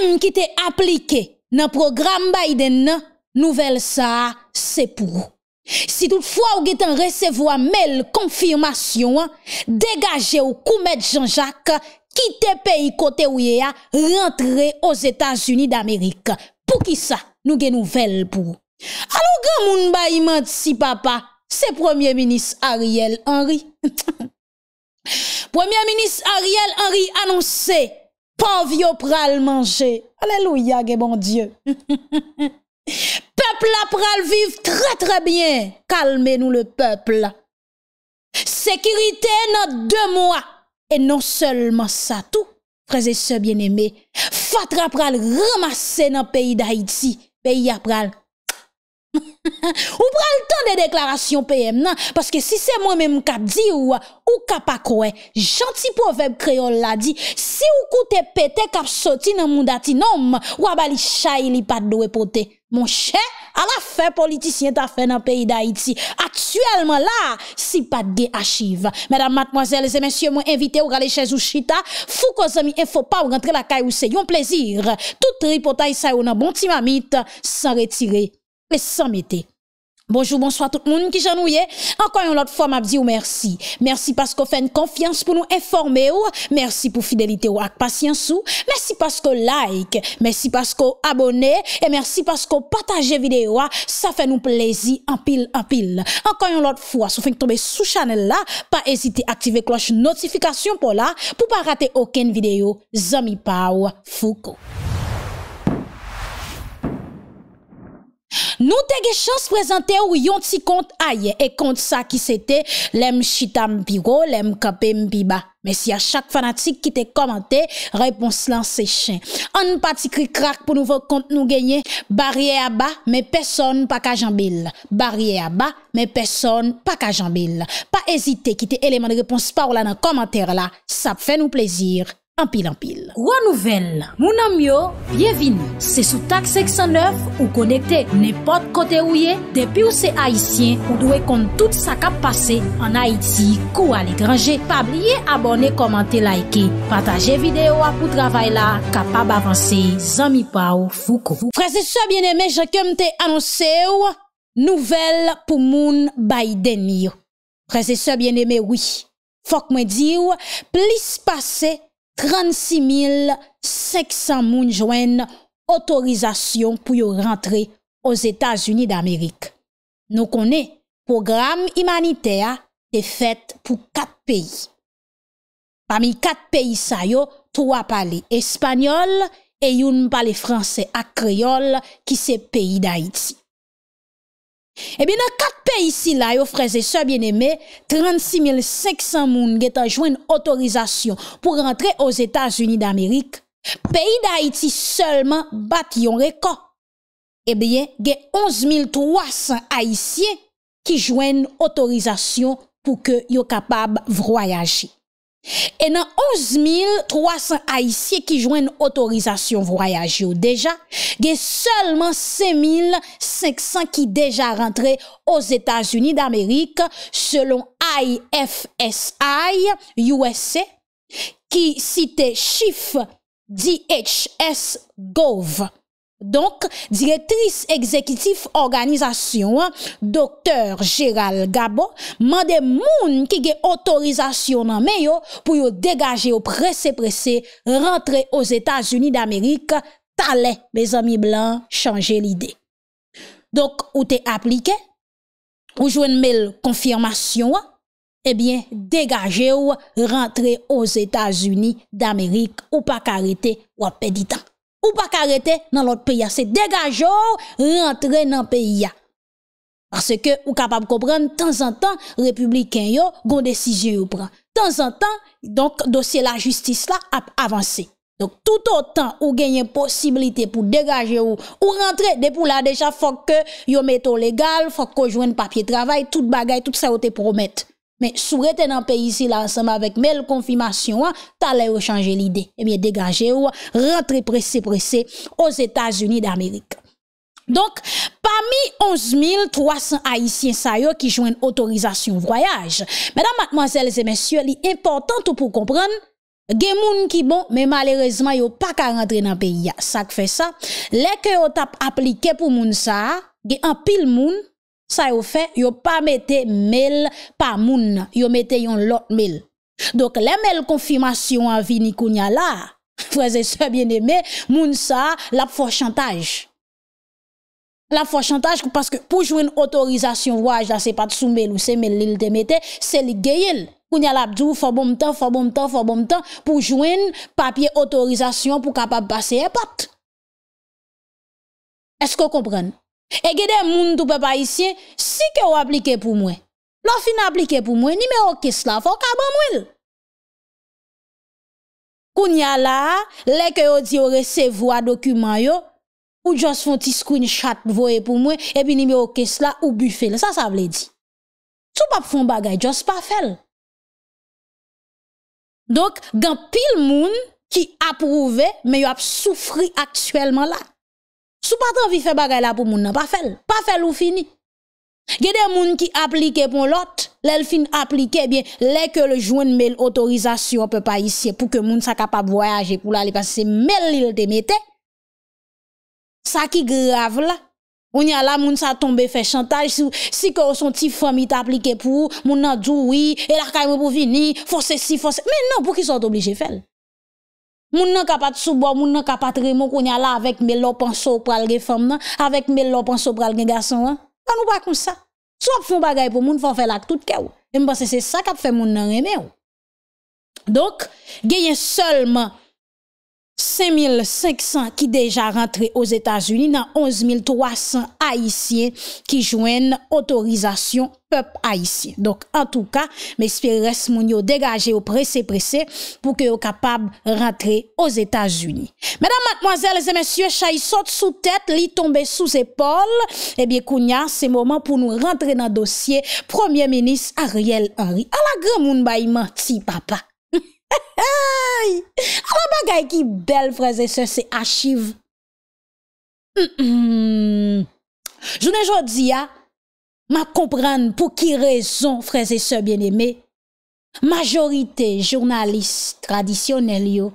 Même qui te appliqué dans le programme Biden, nouvelle ça, c'est pour vous. Si toutefois vous en recevoir mail confirmation, hein. dégagez ou Koumet Jean-Jacques, quittez pays côté ou rentrer hein. rentrez aux États-Unis d'Amérique. Pour qui ça? Nous une nouvelle pour vous. Alors, grand vous ba si papa, c'est Premier ministre Ariel Henry. Premier ministre Ariel Henry annoncé... Anvi yo pral manje. Aleluya ge bon Diyo. Pepl a pral viv tre tre bien. Kalme nou le pepl. Sekirite nan de mwa. E non selman sa tou. Treze se bien eme. Fatra pral ramase nan peyi da Itzi. Peyi a pral. Ou pral tan de deklarasyon PM nan Paske si se mwen men mkap di ou Ou kapakwe Janti pou veb kreol la di Si ou koute pete kapsoti nan moun dati nom Ou abali chay li pat do epote Mon chè A la fè politisyen ta fè nan peyi da iti Atuelman la Si pat de achive Mèdam matmoazèl zè mèsyè mwen invite ou gale chè zou chita Fou ko zè mi enfo pa ou rentre la kay ou se yon plezir Tout ripota y sa yon nan bon ti mamit San retire sans mettre. Bonjour, bonsoir tout le monde qui j'ennuie. Encore une autre fois, m'a ou merci. Merci parce que vous une confiance pour nous informer ou. Merci pour fidélité ou avec patience Merci parce que like. Merci parce vous abonnez. Et merci parce partagez partage vidéo. Ça fait nous plaisir en pile, en pile. Encore une autre fois, si vous tomber sous channel là, pas hésiter à activer cloche notification pour là, pour pas rater aucune vidéo. Zami Pau Foucault. Nou te ge chans prezante ou yon ti kont aye. E kont sa ki sete, lem chitam biro, lem kapem bi ba. Men si a chak fanatik ki te komante, repons lan se chen. An nou pati kri krak pou nou vok kont nou genye. Bariye a ba, men peson pa kajan bil. Bariye a ba, men peson pa kajan bil. Pa ezite ki te eleman repons pa ou la nan komante la. Sa pfe nou plezir. Ampil, ampil. Kwa nouvel, moun amyo, bienvini. Se sou tak 609 ou konekte, ne pot kote ouye, depi ou se Haitien, ou dwe kont tout sa kap pase, an Haiti, kou al e grange, pabliye abone, komante, laike, pataje videyo apou travay la, kapab avanse, zami pa ou fou kou. Prese se bieneme, jè kem te anonse ou, nouvel pou moun ba y deni. Prese se bieneme, oui. Fok mwen di ou, plis pase anons. 36,500 moun jwen otorizasyon pou yo rentre os Etats-Unis d'Amerik. Nou konen, program imanitea te fet pou kat peyi. Pamil kat peyi sa yo, tou ap pale espanyol, e yon pale franse ak kreyol ki se peyi d'Haïti. E eh bin nan kat pe isi la yo freze se bien eme, 36500 moun gen tan jwen otorizasyon pou rentre os Etats-Unis d'Amerik, peyi d'Haïti selman bat yon reko, e bin gen 11300 haïsye ki jwen otorizasyon pou ke yo kapab vroyaje. E nan 11.300 haisye ki jwenn otorizasyon voyajyo deja, ge selman 5.500 ki deja rentre os Etats-Unis d'Amerik selon IFSI USA ki site Chiff DHS Gov. Donk, direktris ekzekitif organizasyon, doktor Gérald Gabon, mande moun ki ge otorizasyon nan meyo pou yo degaje ou prese-prese rentre os Etats-Unis d'Amerik talen bez ami blan chanje l'ide. Donk, ou te eh aplike, ou jwen mel konfirmasyon, ebyen degaje ou rentre os Etats-Unis d'Amerik ou pa karete wapè ditan. Ou pa karete nan lot peya. Se degaje ou, rentre nan peya. Parce ke ou kapab kopren, tan zan tan, republiken yo, gon desize yo pran. Tan zan tan, donk dosye la justice la, ap avanse. Donk tout o tan ou genye posibilite pou degaje ou, ou rentre, depou la deja, fok yo meto legal, fok yo jwen papye travay, tout bagay, tout sa yo te promette. Men sou rete nan peyi si la ansama vek mel konfimasyon, ta le rechange lide. E eh mi e degaje ou, rentre prese prese os Etats-Unis d'Amerik. Donk, pa mi 11.300 Haitien sa yo ki jwen otorizasyon vwayaj. Medan matmazelze mensyo, li importante pou kompran, ge moun ki bon, men malerezman yo pa ka rentre nan peyi ya. Sak fe sa, leke yo tap aplike pou moun sa, ge an pil moun, Sa yo fe, yo pa mette mel pa moun. Yo mette yon lot mel. Dok le mel konfirmasyon avini koun ya la, preze se bien eme, moun sa la pou chantage. La pou chantage, paske pou jwen otorizasyon waj la se pat sou mel ou se mel li te mette, se li geyen. Koun ya la apjou, fò bom tan, fò bom tan, fò bom tan, pou jwen papye otorizasyon pou kapap basse epat. Esko kompren? E gede moun tou pe pa isye, si ke ou aplike pou mwen, lò fin aplike pou mwen, ni me o kes la, fò kaban mwen. Koun ya la, leke yo di yo resevwa dokumen yo, ou jòs fòn ti screenshot vòye pou mwen, e pi ni me o kes la, ou bufè lè, sa sa vle di. Toup ap fòn bagay, jòs pa fèl. Dok, gen pil moun ki ap prouve, me yo ap soufri aktuelman la. Sou pas trop vivre les gens pou moun pas faire Pas faire ou y a des gens qui appliquent pour l'autre, l'elfin aplique bien, les que le jouen mel autorisation peut pas ici pour que soient capables capable voyager pour aller parce que mel il te mette. Ça qui grave là. On y a là, moun sa tombe fait chantage. Si, que son petit il t'applique pour, moun nan oui, et la kaye pour venir, force si, force. Mais non, pour qui sont obligés de faire? Moun nan kapat soubo, moun nan kapat remon konya la avèk me lòp ansò pral ge fòm nan, avèk me lòp ansò pral ge gason an. Kan nou ba kon sa? Sò ap foun bagay pou moun fò fè lak tout kè wou. Jè e mwen basè se sa kap fè moun nan remè wou. Dok, genyen sòlman 5500 ki deja rentre os Etats-Unis nan 11300 Haitien ki jwen otorizasyon pep Haitien. Donk an tou ka, mespire res moun yo degaje ou prese prese pou ke yo kapab rentre os Etats-Unis. Madame, mademoiselle, les messieurs, chayi sote sou tete, li tombe sou zepol. Ebyé, eh kounya, se mouman pou nou rentre nan dosye, premier menis Ariel Henry. Alagre moun bayman, ti papa. Awa pa gay ki bel fraze se se achiv Jounen jodi ya Ma kompran pou ki rezon fraze se bien eme Majorite jurnalist tradisyonel yo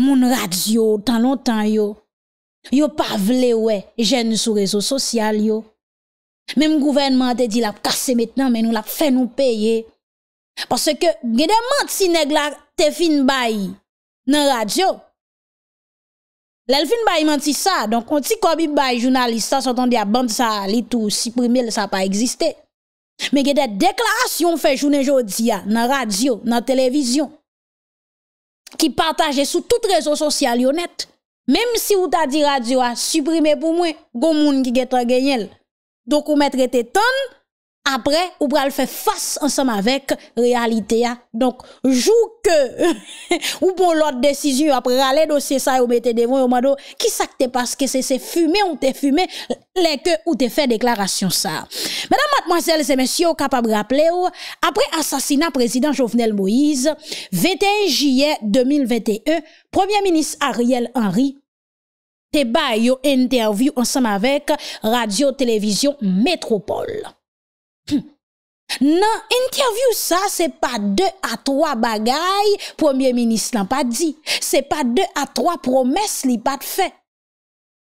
Moun radio tan lontan yo Yo pa vle we jen sou rezo sosyal yo Mem gouvenman de di la kase metnan men nou la fe nou peye Pase ke gede manti si neg la te fin bayi nan radyo. Lèl fin bayi manti sa, donk an ti ko bi bayi jounalista sa tondi a band sa litou siprimil sa pa egziste. Men gede deklarasyon fe jounen joudiya nan radyo, nan televizyon, ki pataje sou tout rezo sosyal yon net. Mem si ou ta di radyo a siprimi pou mwen, goun moun ki geto genyel. Dokou metre te tonn, après ou pral faire face ensemble avec réalité hein. donc jour que ou bon l'autre décision après aller dossier ça ou mettez devant au mando qui ça que parce que c'est fumé ou t'es fumé les que ou t'es fait déclaration ça mesdames mademoiselles et messieurs capable rappeler après assassinat président Jovenel Moïse 21 juillet 2021 premier ministre Ariel Henry te interview ensemble avec radio télévision métropole Hmm. Nan, interview sa, se pa 2 a 3 bagay, Premier Ministre nan pa di. Se pa 2 a 3 promes li pa te fe.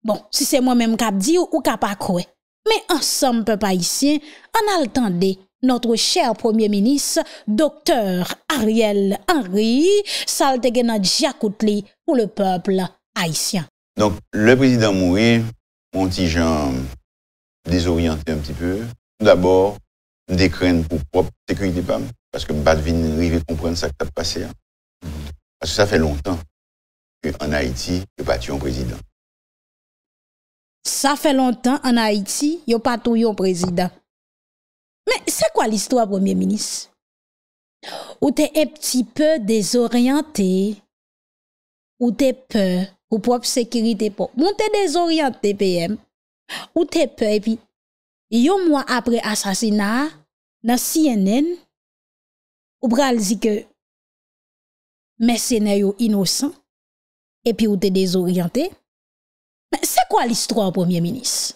Bon, si se mwen menm ka di ou ka pa kwe. Men ansanm pe pa isyen, an al tende, notre chèr Premier Ministre, Dokter Ariel Henry, sal te gena dji akout li pou le people aisyen. Donk, le Président Moui, mon ti jen desorienté un pti peu. des craintes pour propre sécurité PAM, parce que pas arrive à comprendre ça qui t'a passé. Hein. Parce que ça fait longtemps qu'en Haïti, il n'y a pas de président. Ça fait longtemps en Haïti, il n'y a pas un président. Mais c'est quoi l'histoire, Premier ministre? Ou t'es un petit peu désorienté, ou t'es peur, ou propre sécurité pour. Ou t'es désorienté, PM, ou t'es peur, et puis yo mwa apre asasina nan CNN ou pral zike mwen sene yo inosan epi ou te dezoryante se kwa listro a premier menis?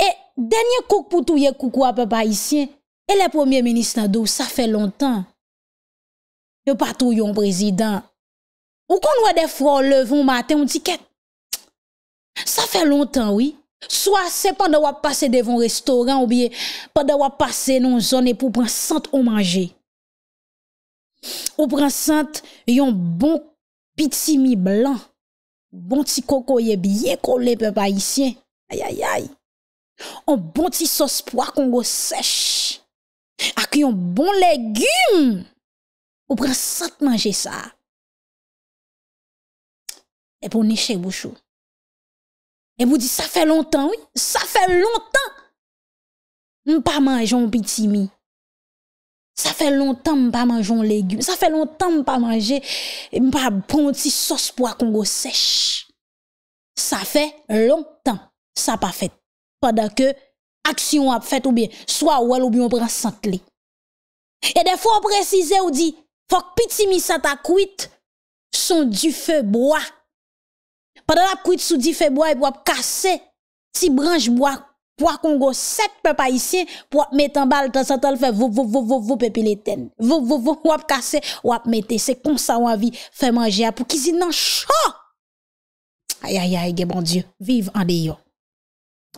E denye kouk pou touye kouk wap pe pa isyen e le premier menis nan dou sa fe lontan yo patou yon prezident ou kon wade fwo ou lev ou mate ou diket Sa fe lontan, oui. Soa se pa nawa pase devon restoran ou biye pa nawa pase nou zon e pou pran sant ou manje. Ou pran sant yon bon piti mi blan. Bon ti koko ye biye kole pe pa isye. Ayayay. Ou bon ti sos poa kongo sech. Ak yon bon legume. Ou pran sant manje sa. E pou nishek bouchou. E mwou di, sa fe lontan, oui, sa fe lontan, mpa manjon pitimi. Sa fe lontan mpa manjon legume, sa fe lontan mpa manje, mpa pronti sos pwa kongo sech. Sa fe lontan, sa pa fet, fwada ke aksyon ap fet ou biye, swa ou al ou biye ou pran santle. E defo an prezize ou di, fwak pitimi sa ta kwit, son du fe bwa. Padal ap kouy t'sou di febway pou ap kase, ti branj mwa, pou akongo set pe pa isye, pou ap metan bal, tan satal fe, vop, vop, vop, vop, vop epi leten. Vop, vop, vop, vop, vop kase, wap metese konsa wavi fe manje ap, pou ki zin nan chan. Ay, ay, ay, ge bon die, viv an deyo.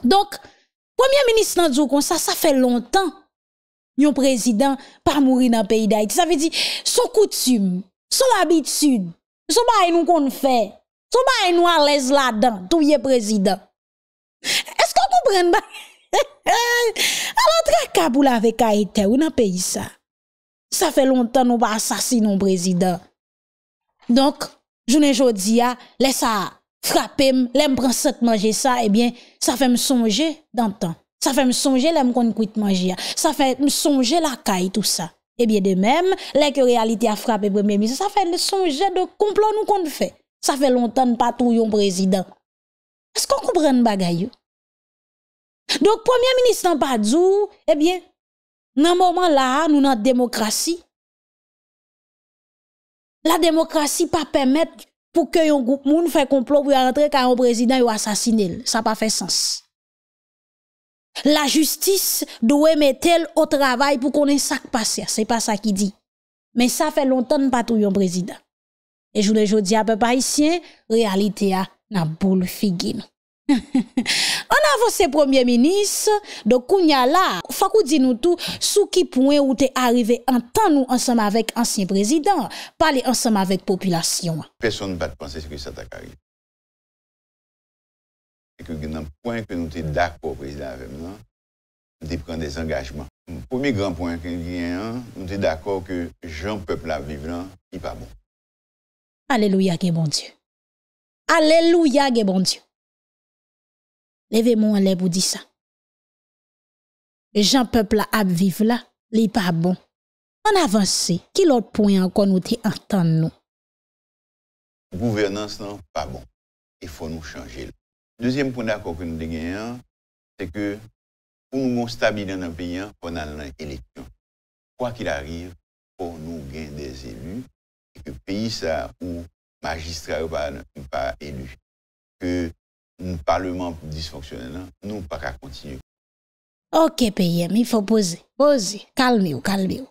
Donk, pwemye menis nan djou kon sa, sa fe lontan, yon prezident pa mouri nan peyi da iti. Sa ve di, son koutume, son abitude, son bay nou kon fey, Sou ba e nou a lez la dan, tou ye prezident. Esk an kou pren ba? A la tre kabou la ve ka ete, ou nan peyi sa? Sa fe lontan nou ba asasin nou prezident. Donk, jounen jodi ya, lesa frape, lem prenset manje sa, ebyen, sa fe m sonje dantan. Sa fe m sonje lem kon kou it manje ya. Sa fe m sonje la kay tout sa. Ebyen de men, leke realite a frape bremen mi, sa fe m sonje de komplon nou kon fè. Ça fait longtemps pas tout président. Est-ce qu'on comprend le bagaille? Donc premier ministre n'a pas dit eh bien dans ce moment là nous avons démocratie. La démocratie pas permettre pour que un groupe moun fait complot pour rentrer quand un président est assassiné, ça pas fait sens. La justice doit mettre au travail pour qu'on ait ça passé, c'est pas ça qui dit. Mais ça fait longtemps pas tout un président. E joulè joudi apè pa isyen, realite a nan bou l'figi nou. An avon se premier minis, do kounya la, fakou di nou tou sou ki pounen ou te arrive an tan nou ansem avèk ansyen prezident, pale ansem avèk populasyon. Person nou pa te pense se ki sa tak ari. E ki gen nan pounen ke nou te d'akou prezident avèm nan, nou te pren des engajman. Poumi gran pounen ke gen an, nou te d'akou ke jan pepl aviv lan, ki pa bon. Alléluia, que bon Dieu. Alléluia, que bon Dieu. Levez-moi les Les pour dire ça. peuple à vivre là, li pas bon. On avance, qui l'autre point encore nous attend nous? Gouvernance non pas bon. Il faut nous changer. Deuxième point d'accord que nous avons, hein, c'est que pour nous stabiliser dans le pays, hein, on a l'élection. Quoi qu'il arrive, pour nous gagner des élus que pays ça ou magistrat n'est pas élu, que un parlement dysfonctionnel, hein, nous pas continuer. Ok, PM, hein, il faut poser, poser, calmez-vous, calmez-vous.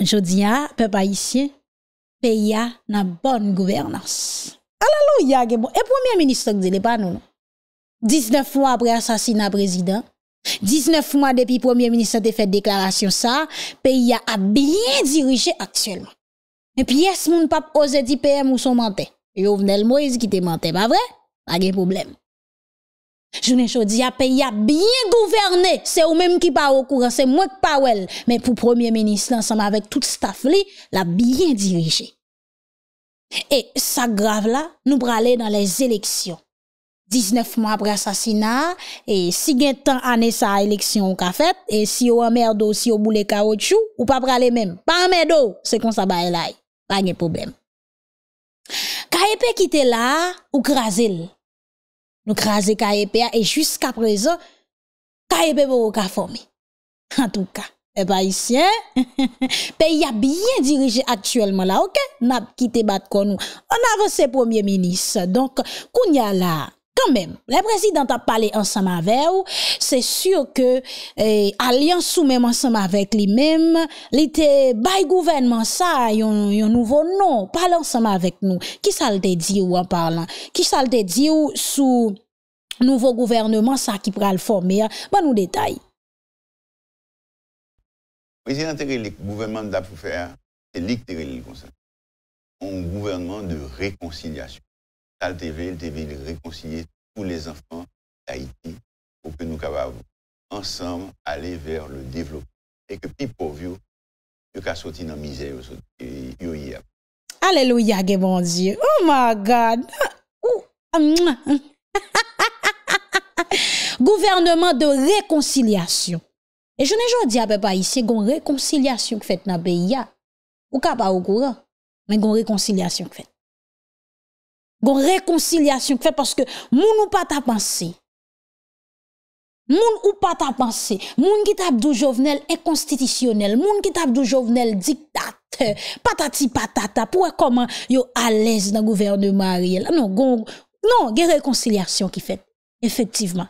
Je dis à peuple haïtien, pays a une bonne gouvernance. Alléluia, et premier ministre, il n'est pas nous. 19 fois après assassinat président, 19 mois depuis premier ministre a fait déclaration ça, pays a bien dirigé actuellement. Et puis est-ce mon pas osé dit PM ou son menté. Jovenel Moïse qui te menté, pas vrai? Pas de problème. Je ne dis pas pays a bien gouverné, c'est vous même qui pas au courant, c'est moi qui pas mais pour premier ministre ensemble avec tout staff il l'a bien dirigé. Et ça grave là, nous aller dans les élections. 19 mois après assassinat et si gen tant année sa élection qu'a fait et si un merde aussi au boule caoutchouc ou pas parler même pas merde c'est comme ça ba là pas de problème Kaepe qui était là ou krasé. nous un Kaepe et jusqu'à présent Kaepe pour ka formé en tout cas eh ben ici pays a bien dirigé actuellement là OK n'a quitté bat nous on avance premier ministre donc Kounia là quand même, le président a parlé ensemble avec vous, c'est sûr que l'alliance eh, alliance sous même ensemble avec lui-même, il était gouvernement ça, a un nouveau nom, parle ensemble avec nous. Qui ça le dit en parlant? Qui ça le dit ou sous nouveau gouvernement ça qui pourra le former? Bon nous détail. Président le gouvernement faire c'est comme Un gouvernement de réconciliation. Il devait, TV, réconcilier tous les enfants d'Haïti pour que nous puissions ensemble aller vers le développement et que les pauvres, puissent soient de dans la misère. Alléluia, mon Dieu. Oh my God. Gouvernement de réconciliation. Et je ne dis pas ici une réconciliation qui fait dans le pays. Ou pas au courant, mais une réconciliation qui fait. Gon réconciliation fait parce que moun ou pas ta pensé, Moun ou pas ta pensé, Moun qui tape dou Jovenel inconstitutionnel. Moun qui tape dou Jovenel dictateur. Patati patata. pourquoi comment yo à l'aise dans le gouvernement Ariel. Ah non, gon, non, gen réconciliation qui fait. Effectivement.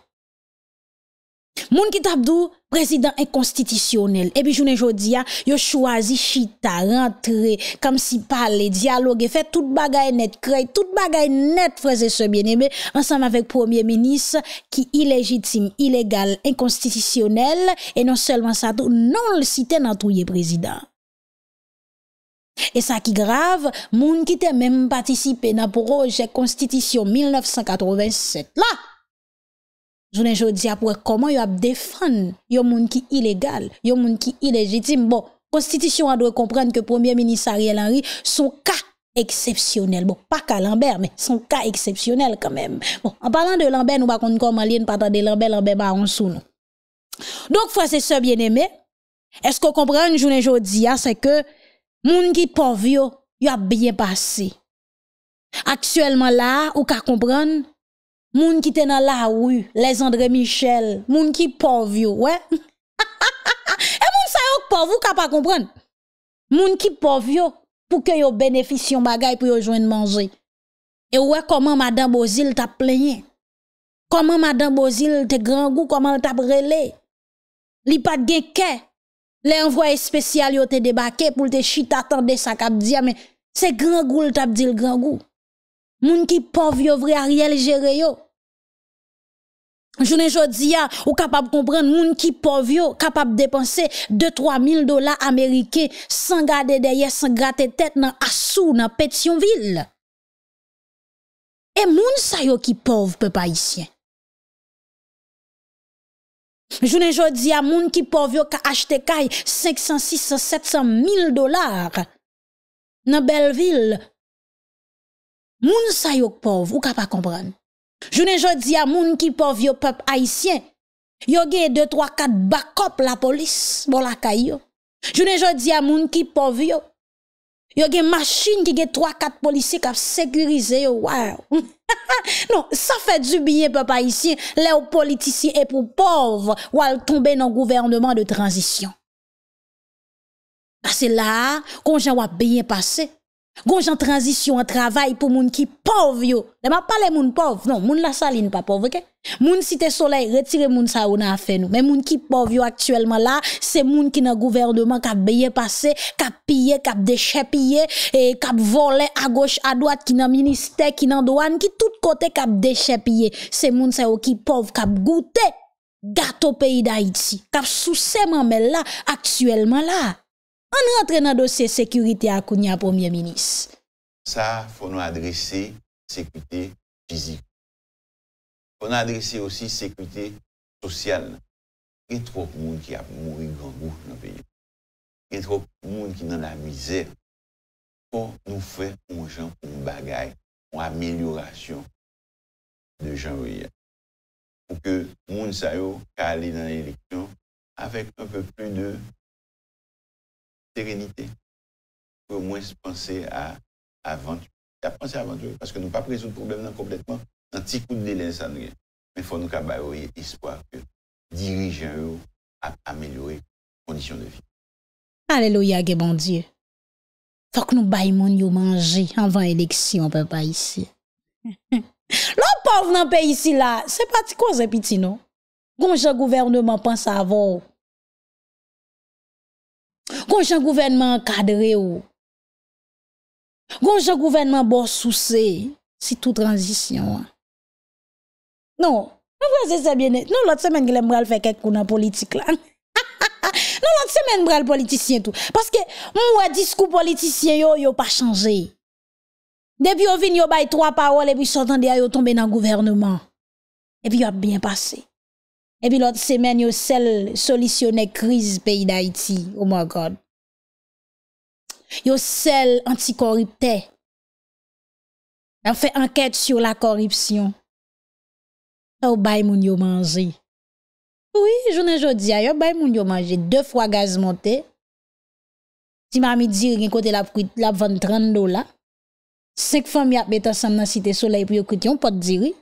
Moun qui tape dou Prezident enkonstitisyonel. Ebi jounen jodi ya, yo chwazi chita rentre, kam si pale, diyalogue, efe, tout bagay net krey, tout bagay net fraze se mien eme, ansanm avek premier menis, ki ilegitim, ilegal, enkonstitisyonel, e non selman sa tou, non le site nan tou ye prezident. E sa ki grav, moun ki te men patisipe nan proje konstitisyon 1987. La! Je ne dis pas comment yon a défendu les gens qui sont illégaux, les gens qui sont illégitimes. Bon, la Constitution doit comprendre que le Premier ministre Ariel Henry, son cas exceptionnel. Bon, pas qu'à Lambert, mais son cas exceptionnel quand même. Bon, en parlant de Lambert, nous ne pouvons pas comment lien pas de Lambert, Lambert on sous nous. Donc, frère, et sœurs bien aimés Est-ce que vous comprenez, je ne dis c'est que les gens qui sont pauvres, ils ont bien passé. Actuellement, là, vous comprenez gens qui sont dans la rue, les André Michel, gens qui pauvre, ouais. Et mon sa yo pauvre, vous pas comprendre. gens qui pauvre pour que yo bénéficient bagay pour yo de manger. Et ouais comment madame Bozil t'a plaigné Comment madame Bozil t'es grand goût comment t'a Elle Li pas de L'envoyé spécial yo te débarqué pour te chit t'attendais sa qu'a dia, mais c'est grand goût t'a dit le grand goût. Moun qui pauvre yo vrai Ariel Jereyo. Jounen jodi ya ou kapap kompren moun ki pov yo kapap depanse 2-3 mil dola Amerike san gade deye, san gate tet nan asou nan pet yon vil. E moun sa yo ki pov pe pa isyen. Jounen jodi ya moun ki pov yo ka achte kay 500-600-700 mil dolar nan bel vil. Moun sa yo ki pov ou kapap kompren. Jounen jò di a moun ki pov yo pep haisyen, yo ge 2-3-4 bakop la polis bon la kayo. Jounen jò di a moun ki pov yo, yo ge maschin ki ge 3-4 polisy kap sekurize yo. Non, sa fè du biye pep haisyen, le ou politisy ep ou pov, wal tombe nan gouvernement de tranzisyon. Ase la, konjen wap biye pase. Gonj an transisyon an travay pou moun ki pov yo. Dema pale moun pov. Non, moun la salin pa pov, eke. Moun site solei, retire moun sa ou nan afe nou. Men moun ki pov yo aktuelman la, se moun ki nan gouvernement kap beye pase, kap pye, kap deshe pye, e kap vole a goch a doat, ki nan minister, ki nan doan, ki tout kote kap deshe pye. Se moun sa ou ki pov, kap goute gato peyi da iti. Kap sou seman men la, aktuelman la. an rentre nan dosye sekyurite akounya pounmye minis. Sa foun nou adrese sekyurite fizik. Foun nou adrese osi sekyurite sosyal. Ke trok moun ki ap mouri grandou nan peyo. Ke trok moun ki nan la mizè pou nou fwe moun jan mou bagay moun ameliorasyon de jan riyan. Fou ke moun sayo ka ali nan eleksyon avèk nou pè pè pè de Serenite, pou mwen se panse a avanjou. A panse avanjou, paske nou pa prezout problem nan kompletman. An ti kou de lènsan nou gen. Men fò nou ka bay ouye, ispwa pou dirijen ou amèlouye kondisyon de vi. Aleloya ge bon die. Fòk nou bay moun yo manje, anvan eleksyon pe pa isi. Lò pa v nan pe isi la, se pati kon zè piti nou? Gon jè gouverne man pan sa avò ou? Gonjan gouvernement encadré ou. Gonjan gouvernement bon souci, si tout transition. Hein? Non, non c'est bien. Non l'autre semaine il aimerait faire quelque chose dans politique là. non l'autre semaine le politicien tout parce que moi discours politicien yo yo pas changé. Depuis on vient yo bay trois paroles et puis sortant de yo tomber dans gouvernement. Et puis il a bien passé. Et puis l'autre semaine, yo sel solutionner crise pays d'Haïti. Oh my God yo sel qui Yo fait enquête sur la corruption. Yo bay moun yo manje. Oui, il jodi a, yo bay moun yo manje. Deux fois gaz monté. Si mami dir yon kote la, la 20 30 dollars, Cinq familles a bet ensemble dans cité soleil pour yon kote yon pot diri.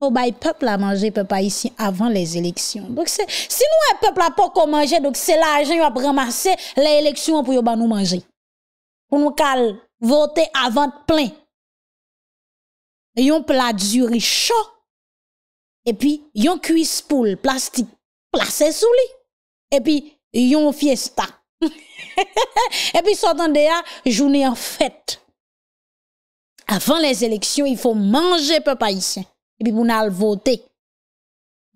Pour le peuple à manger, peuple haïtien, avant les élections. Donc, si nous, un peuple a pas manger, donc c'est l'argent qui va ramasser les élections pour nous manger. Pour nous voter avant de plein. Yon plat du chaud. Et puis, yon cuisse poule plastique placé sous lui. Et puis, yon fiesta. et puis, sortant de là, journée en fête. Avant les élections, il faut manger, peuple haïtien et puis on nous voter.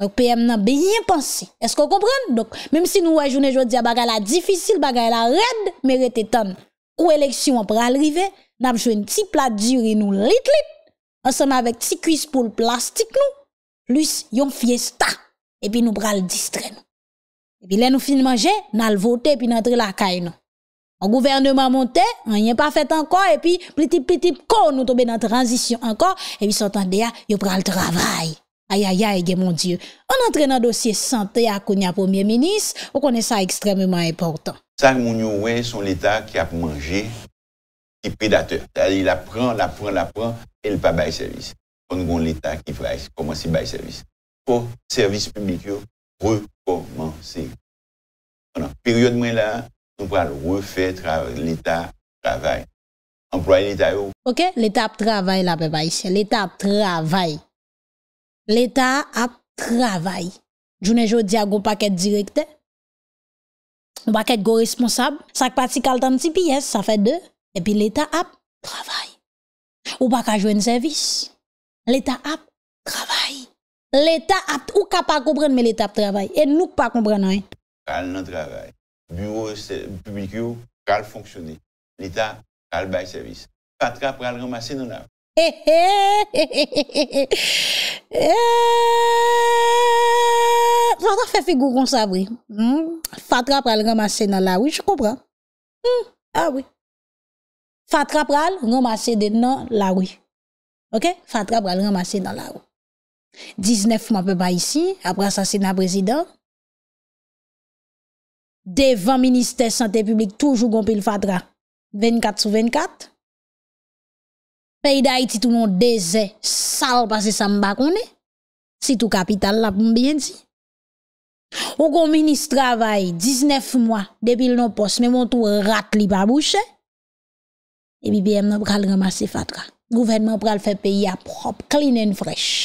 Donc, PM n'a bien pensé. Est-ce qu'on comprend? Donc, même si nous, aujourd'hui, je dis ah, à la difficile, bagarre la raide, mais rététan, ou élection pour arriver, nous avons joué un petit plat dur et nous lit lit, ensemble avec petit cuisse pour le plastique, nous, plus yon fiesta, et puis nous pral distrait nous. Et puis là, nous finissons manger, nous voter, et puis nous entrer la caille, nous. An gouvernement monte, an yen pa fèt ankon, epi plitip plitip kon nou tobe nan tranzisyon ankon, epi sotan deya, yo pral travray. Ayayay, gen mon dieu. An antrenan dosye sante akoun ya premier menis, ou konen sa ekstrememan eportan. San moun yon wè, son l'Etat ki ap manje, ki pedateur. Tade, la pran, la pran, la pran, el pa bay servis. Kon goun l'Etat ki fraj, koman si bay servis. Po, servis publik yo, re-koman se. Periode mwen la, Nou pral refe l'Etat travay. Ok, l'Etat ap travay la pe bayise. L'Etat ap travay. L'Etat ap travay. Jounen jo diago paket direkte. Ou baket go responsab. Sak pati kal tan ti piyes, sa fe de. E pi l'Etat ap travay. Ou baka jwen servis. L'Etat ap travay. L'Etat ap, ou ka pa koubren me l'Etat ap travay. E nou pa koubren. Kal nan travay. Buro publikyo pral fonksyoni. L'Etat pral bay servis. Fatra pral ramase nan la ou. Fatra fe figou kon sa vri. Fatra pral ramase nan la ou. Jou kompran. Hmm, a wè. Fatra pral ramase nan la ou. Ok? Fatra pral ramase nan la ou. 19 mwen pe bay isi. Abra sa sena prezident. Devan minister sante publik toujou gompil fatra 24 sou 24 Payday ti tou non deze sal pase sa mbakone Si tou kapital la pou mbyen si Ou gompil minister travay 19 mwa depil non pos Mwen tou rat li babouche E bi bèm nan pral ramase fatra Gouvenman pral fe peyi aprop, klinen frech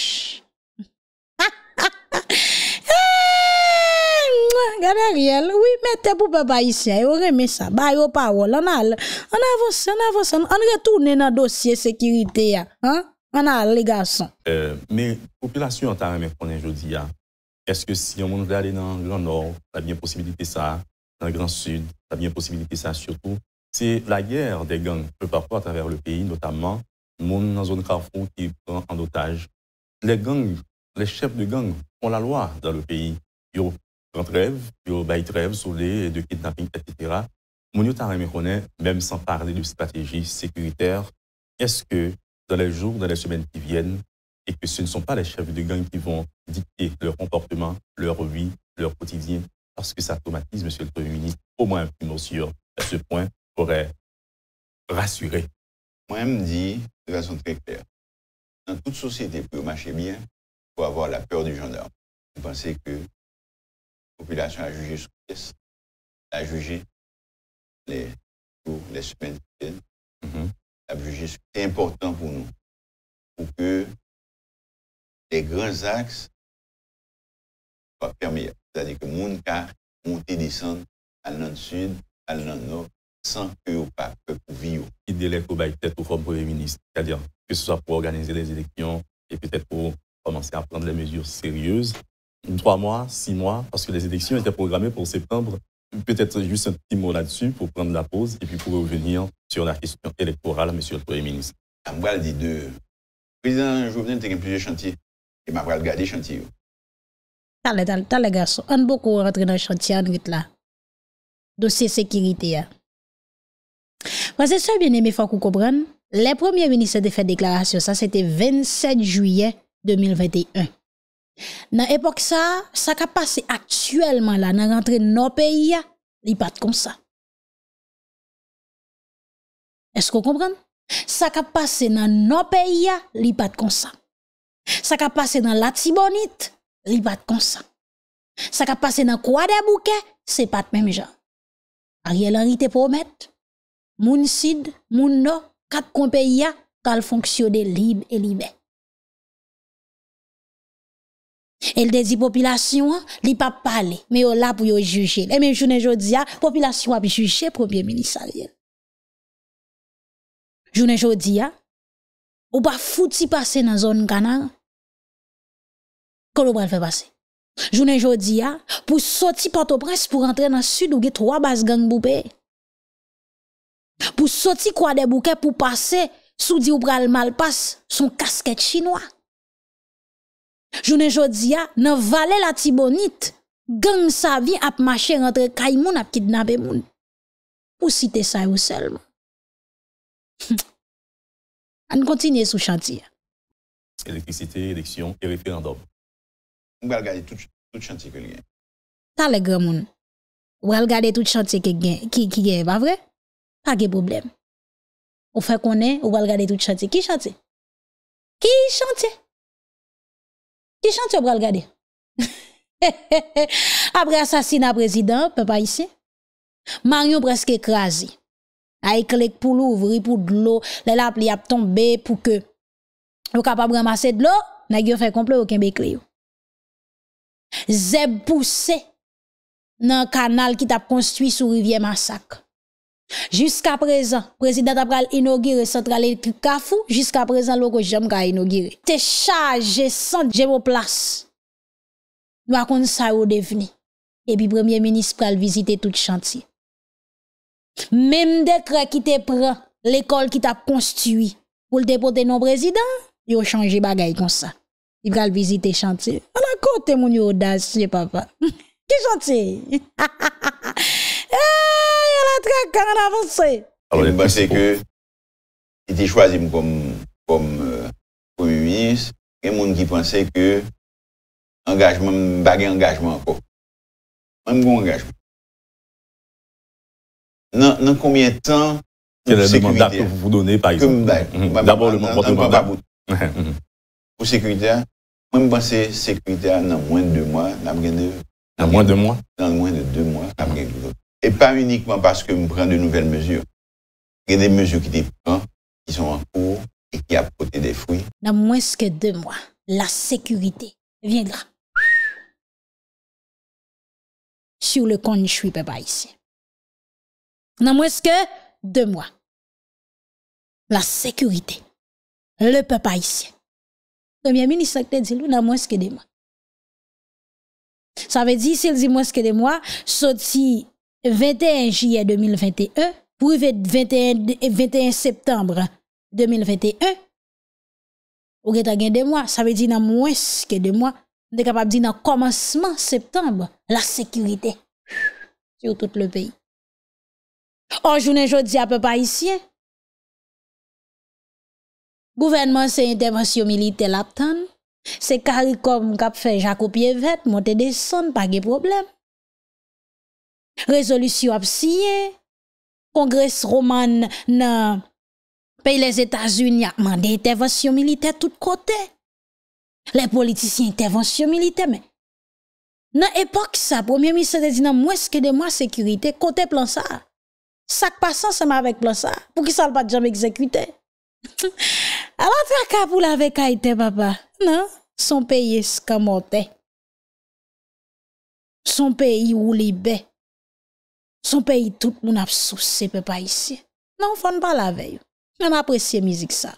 Ariel, oui, mettez pour papa ici, on remet ça, ba yo parole, on a, on avance, on avance, on retourne dans dossier sécurité hein. hein? On a les garçons. Euh, mais population ta remet qu'on aujourd'hui ya. Est-ce que si on veut aller dans le Grand Nord, a bien possibilité ça, dans le Grand Sud, a bien possibilité ça surtout. C'est la guerre des gangs peu parfois, à travers le pays, notamment monde dans zone Carrefour qui prend en otage. Les gangs, les chefs de gangs font la loi dans le pays. Grand rêve, yo bail rêve, sur les de kidnapping, etc. et même sans parler de stratégie sécuritaire, est-ce que dans les jours, dans les semaines qui viennent, et que ce ne sont pas les chefs de gang qui vont dicter leur comportement, leur vie, leur quotidien, parce que ça traumatise, Monsieur le Premier ministre, au moins un mot à ce point, pourrait rassurer. Moi, je me dis de façon très claire, dans toute société, pour marcher bien, il faut avoir la peur du gendarme. Vous pensez que la population a jugé son les jours, les mm-hmm. a ce qui est important pour nous, pour que les grands axes soient permis. C'est-à-dire que monde monte monter, descendre, à l'an sud, à l'an nord, sans que ou pas peuple vivre. Idéal pour être pour un Premier ministre, c'est-à-dire que ce soit pour organiser les élections et peut-être pour commencer à prendre les mesures sérieuses trois mois, six mois, parce que les élections étaient programmées pour septembre. Peut-être juste un petit mot là-dessus pour prendre la pause et puis pour revenir sur la question électorale, Monsieur le Premier ministre. Je vais dire deux. Le président Jovenel a plusieurs chantiers et je vais regarder les chantiers. T'as les garçon. On beaucoup rentré dans le chantier en là. Dossier sécurité. Parce hein. que ça, bien aimé, il faut qu'on comprenne. Les premiers ministres ont fait déclaration, ça c'était 27 juillet 2021. Nan epok sa, sa ka pase aktuelman la nan rentre nou peyi ya, li pat kon sa. Esko konpren? Sa ka pase nan nou peyi ya, li pat kon sa. Sa ka pase nan lat si bonit, li pat kon sa. Sa ka pase nan kwa de abouke, se pat menme jan. Ar ye lorite promet, moun sid, moun nou, kat kon peyi ya, kal fonksyon de libe e libe. Elle dit population, li pas parler, mais est là pour yo juger. Et eh, même journée jodi a, ah, population a le premier ministre Ariel. Journée jodi a, ah, ou pas fouti passer dans zone canal. Comment va faire passer? Journée jodi a, ah, pour sortir Port-au-Prince pour entrer dans sud ou trois bases gang boubé. Pour sortir quoi des bouquets pour passer, sous dit ou pral mal passe, son casquette chinois. Jounen Jodia nan vale la tibonit gen sa vi ap mache rentre kay moun ap kidnabe moun. Pou site sa Yusel moun. Hm. An kontine sou chantye. Elektrisite, elektyon, kereferandob. Ou gal gade tout chantye ke l gen. Talegre moun. Ou gal gade tout chantye ke gen. Ki gen, ba vre? Pa ge problem. Ou fe konen, ou gal gade tout chantye. Ki chantye? Ki chantye? Ti chante yo bral gade? Apre asasina prezident, pe pa yise. Manyon preske ekrazi. Ay klek pou lou, ouvri pou dlou, lel ap li ap tombe pou ke. Ou kap ap ramase dlou, nagyo fe komple ou ken be kle yo. Zeb pouse nan kanal ki tap konstui sou rivye masak. Jusqu'à présent, le président a inauguré centrale électrique Kafou. Jusqu'à présent, le jam a inauguré. Te chargé sans place. Nous avons ça au devenir. Et puis, premier ministre a visiter tout chantier. Même décret qui te prend, l'école qui t'a construit pour le dépoter non président, il a changé bagay comme ça. Il va visiter chantier. On a côté, mon audace, papa. Qui chantier? elle a très quand avancé. Alors, je pense que il était choisi comme, comme euh, Premier ministre. Il y a des gens qui pensaient que engagement, pas engagement encore. Même bon engagement. Dans, dans combien de temps Quel est le mandat que vous vous donnez, par exemple D'abord, le mandat. Pour sécurité, moi, je pense que sécurité, dans moins de deux mois, dans moins de... Dans moins de mois Dans moins de deux mois, et pas uniquement parce que nous prends de nouvelles mesures. Il y a des mesures qui dépendent, qui sont en cours et qui apportent des fruits. Dans moins que deux mois, la sécurité viendra sur le compte suis Papa ici. Dans moins que deux mois, la sécurité, le peuple haïtien. Premier ministre a dit, dans moins que deux mois. Ça veut dire, s'il dit moins que deux mois, sorti 21 jye 2021, pou yve 21 septembre 2021, ou gen ta gen de mwa, sa ve di nan mweske de mwa, de kapap di nan komanseman septembre, la sekurite, chou tout le peyi. Ou jounen jodi apè pa isye, gouvenman se intervensyon milite latan, se karikom kap fe jakopye vet, mwote deson pa ge problem, Rezolusyon ap siye, kongres romane nan pey les Etats-Unis a mande intervensyon milite tout kote. Le politisyon intervensyon milite men. Nan epok sa, premier ministre te di nan mweske de mwa sekurite kote plan sa. Sak pasan seman vek plan sa, pou ki sal pat jam ekzekute. A la tra kap ou la vek a ite baba, nan? Son peyi es kamote. Son peyi ou libe. Son peyi tout moun ap sou sepe pa isi. Nan ou fon pa la veyo. Nan apresye mizik sa.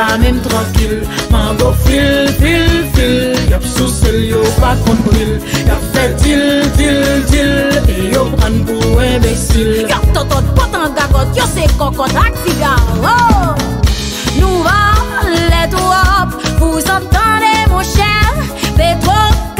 Mwen anen trankil, man bo fil, fil, fil Yop sou sel, yop akon bril Yop fe til, til, til, yop an pou e besil Yop to to, potan gagot, yose kokot ak diga oh! Nou va, let ou ap, pou zantande mou chel Pet wak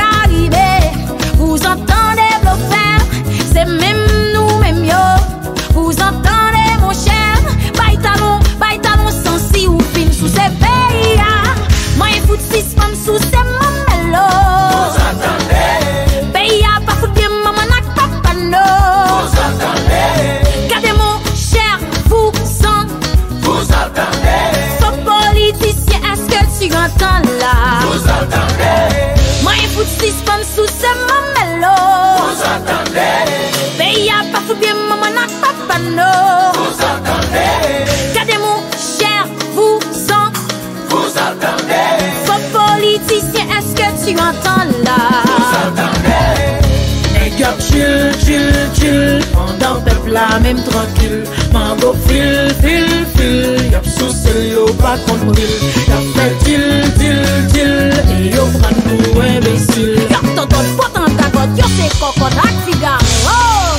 Yop chil, chil, chil, Mandan pep la menm tranquil, Mando fil, fil, fil, Yop sou seyo, pa kontil, Yop fe til, til, til, E yo fran pou imbesil, Yop totot, potan tagot, Yop se kokot, ak figan, ho!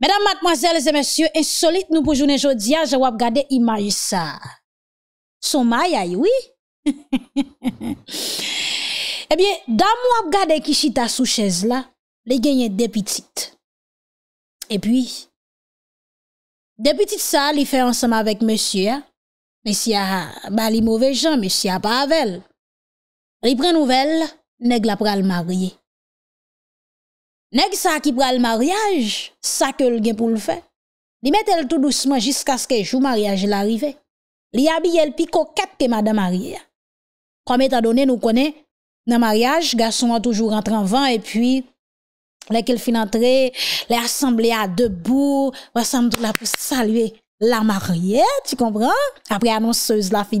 MEDAN MATEMOZELES ET MENSYOU Insolite nou pou jounen jodia, Jewap gade imayisa. Son mayay, oui? Hehehehe Eh bien, dans mon regard qui chita sous chaise là, les gagne des petites. Et puis, des petites ça, les fait ensemble avec monsieur. Hein. Monsieur, ah, bah, les mauvais gens, monsieur, ah, pas avec elle. Il prend nouvelle, nèg la pral marié. Nèg ça qui le mariage, ça que le gain pour le faire. Li mettent tout doucement jusqu'à ce que jour mariage l'arrive. Li habille elle pi coquette que madame mariée. Hein. Comme étant donné, nous connaissons, dans mariage, garçon toujours toujours en vent vent et puis là qu'elle finit entrer les a à debout, sam tout la saluer tu la mariée, tu comprends? Après annonceuse, la fin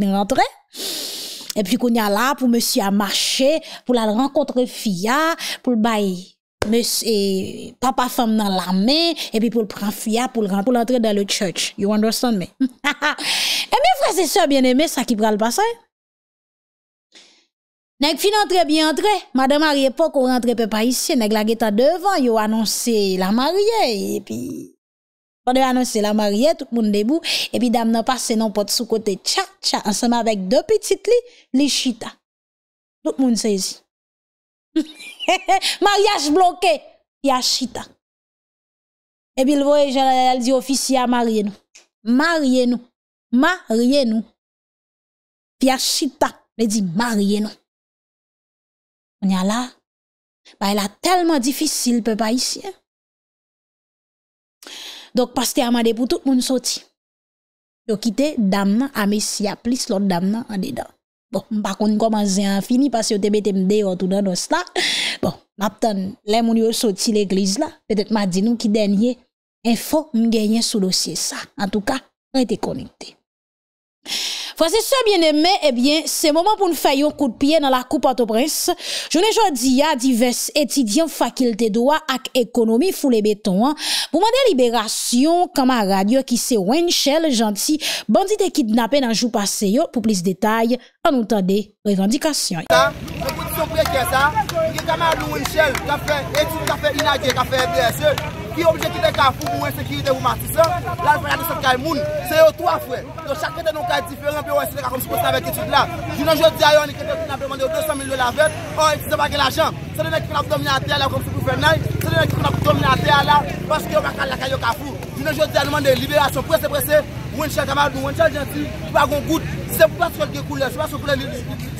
et puis qu'on y a là pour Monsieur à marcher pour la rencontrer fia, pour le Monsieur, papa femme dans la main et puis pour le prendre fia pour le pour l'entrer dans le church you understand me et mes frères et sœurs bien-aimés ça qui prend le passer Nèg fin entre bien entré, madame marie pas qu'on rentre peu pas ici, nèg la guetta devant, yo annoncé la mariée et puis pendant annoncé la mariée, tout le monde debout et puis dame n'a passé non porte sous côté tcha tcha ensemble avec deux petites li, les chita. Tout le monde saisi. Mariage bloqué, ya chita. Et puis le voyage elle dit officier marié nous. Marié nous. Marié nous. Puis chita, elle dit marié nous. Mwenya la, ba el a telman difisil pe pa isye. Dok, pastè amade pou tout moun soti. Yo kite damna ame siya plis lor damna an dedan. Bon, mpa kon koman zi an fini, pas yo te bete mde bon, yo tout an dos la. Bon, naptan, le moun yo soti l'ekliz la, petet ma di nou ki denye, enfo mgenye sou dosye sa. An tou ka, an te konite. Fransese eh bien eme, ebyen, se moman pou nou fayon koupiye nan la koupatoprense, jounen jodi ya divers etidyan fakilte doa ak ekonomi foule beton. Pou mande liberasyon, kamaradyo ki se Wenchel janti bandite kidnapen anjou paseyo pou plis detay anoutan de revandikasyon. Ki yo oblije ki dey ka fwou, mwen se ki yi dey wou matisa, la jwa yade se fkay moun, se yo to a fwè. Don chakre te non kaye diferent, pe wè se dey ka kom se poste avek etu de la. Jounen jwè di a yon, ni keten se yon apè mande yo 200.000 de lavèd, an, etu se bagè la jan. Se dey nek fwè na fwè nominante a la, kom se pou fwenay, se dey nek fwè na fwè nominante a la, paske yon akal la kaye yo ka fwou. Jounen jwè di a yon mande yon liberasyon, prese prese, mwen chal damadou, mwen chal genti, mwen chal g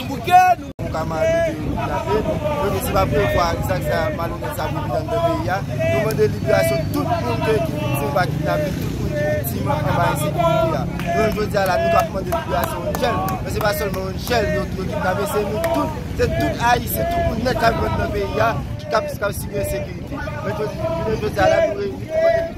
Mwen jwese pa pou yo kwa anisa kse an malou mwen sa bwibi dan de beya Mwen mwen de libri aso tout pou mwen kwek kwen se mwen vat Mwen mwen de libri aso tout pou mwen kwek kwen se mwen vat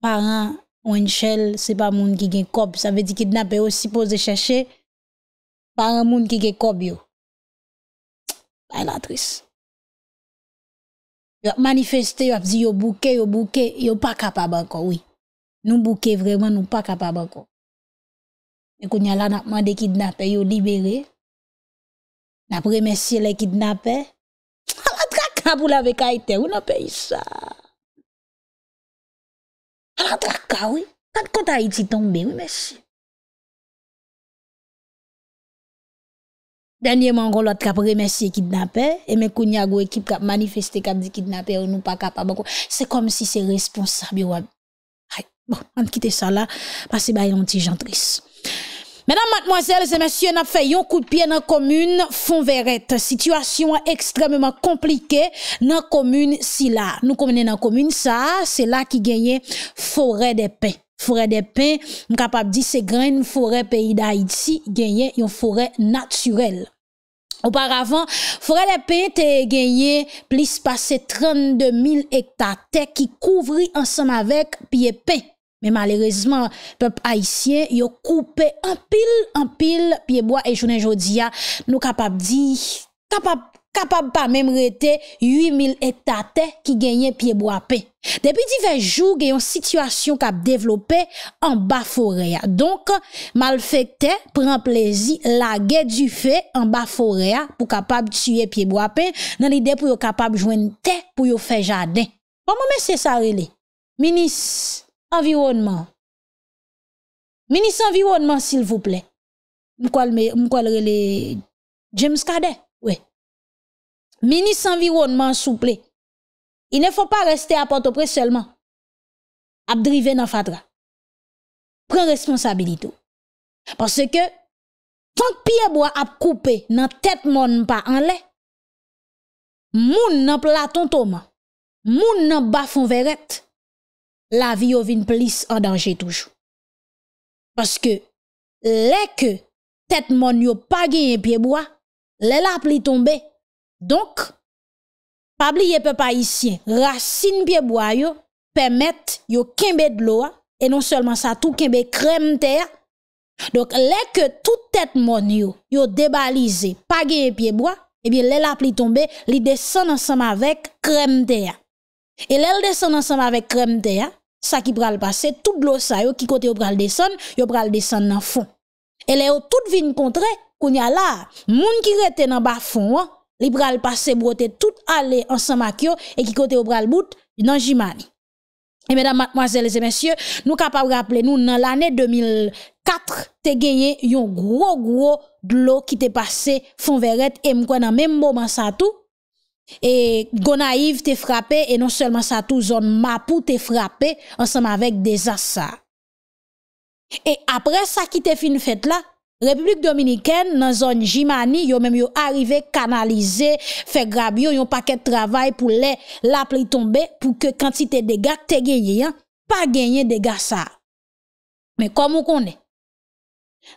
Paran ou en chèl, se pa moun ki gen kop, sa ve di kidnapè yo sipo ze chèche. Paran moun ki gen kop yo. Pa elatris. Manifeste yo ap zi yo bouke, yo bouke, yo pa kapabanko, oui. Nou bouke vreman, nou pa kapabanko. E koun yalana ap mande kidnapè, yo libere. Nap remesye le kidnapè. A trakab ou la vekaitè, ou na pe yisa. la traka oui. Quand compte Haïti tombe, oui, monsieur. Dernièrement, on l'autre cap remercier kidnapper et mes qu'on y a manifesté cap dit kidnapper ou nous pas capable. C'est comme si c'est responsable. Bon, on quitte ça là parce que c'est un petit gentrice. Mèdam matmoazèl, zè mèsyè, n ap fè yon kout piye nan komyoun Fonveret. Sityasyon a ekstremèman komplike nan komyoun si la. Nou komyoun nan komyoun sa, se la ki genye forey de pen. Forey de pen, m kapap di se gren forey peyi da iti, genye yon forey naturel. Ou paravan, forey de pen te genye plis pase 32.000 hektar te ki kouvri ansan avèk piye pen. E malerezman, pep aisyen yo koupe anpil anpil piyeboa e jounen jodia nou kapap di, kapap pa memrete 8000 etate ki genye piyeboa pe. Depi di vej jou genyon situasyon kap devlope an baforea. Donk, malfekte pren plezi lage du fe an baforea pou kapap tuye piyeboa pe, nan ide pou yo kapap jwen te pou yo fe jaden. Poman mese sa rele, minis... environnement. Ministre environnement, s'il vous plaît. je le James Cadet, oui. Ministre environnement, s'il vous plaît. Il ne faut pas rester à port au seulement. Abdrivé dans Fatra. Prends responsabilité. Parce que, tant que pied bois a coupé dans tête mon pas en lait, moun nan platon toma, moun nan bafon verrette, la vie yon vin plus en danger toujours. Parce que, les que tête mon yon pa gagne pied bois, les la pli tomber. Donc, pas oublier peu pas racine pied bois permettent permet yon kembe de l'eau, et non seulement ça, tout kembe crème terre. Donc, les que tout tête mon yon yon débalise, pa gagne pied bois, eh bien, les la pli tombe, li descend ensemble avec crème terre. Et elle descend ensemble avec crème de ça qui pral passer, tout l'eau ça yo, qui côté au pral descend, yon pral descend dans fond. Et là, tout vin contre, qu'on y a là, monde qui rete dans bas fond, hein, li pral passer broter tout aller ensemble avec eux et qui côté yo pral bout, dans Jimani. Et mesdames, mademoiselles et messieurs, nous capables de rappeler, nous, dans l'année 2004, te gagné un gros, gros de l'eau qui t'est passé, fond verrette, et m'kwa dans même moment ça tout, E Gonaiv te frape, e non selman sa tou zon Mapou te frape, ansem avèk de zasa. E apre sa ki te fin fèt la, Republik Dominikèn nan zon Jimani yo mèm yo arrive kanalize, fe grab yo yon paket travay pou lè la plitombe pou ke kantite de gag te genye, pa genye de gag sa. Mè kom ou konè?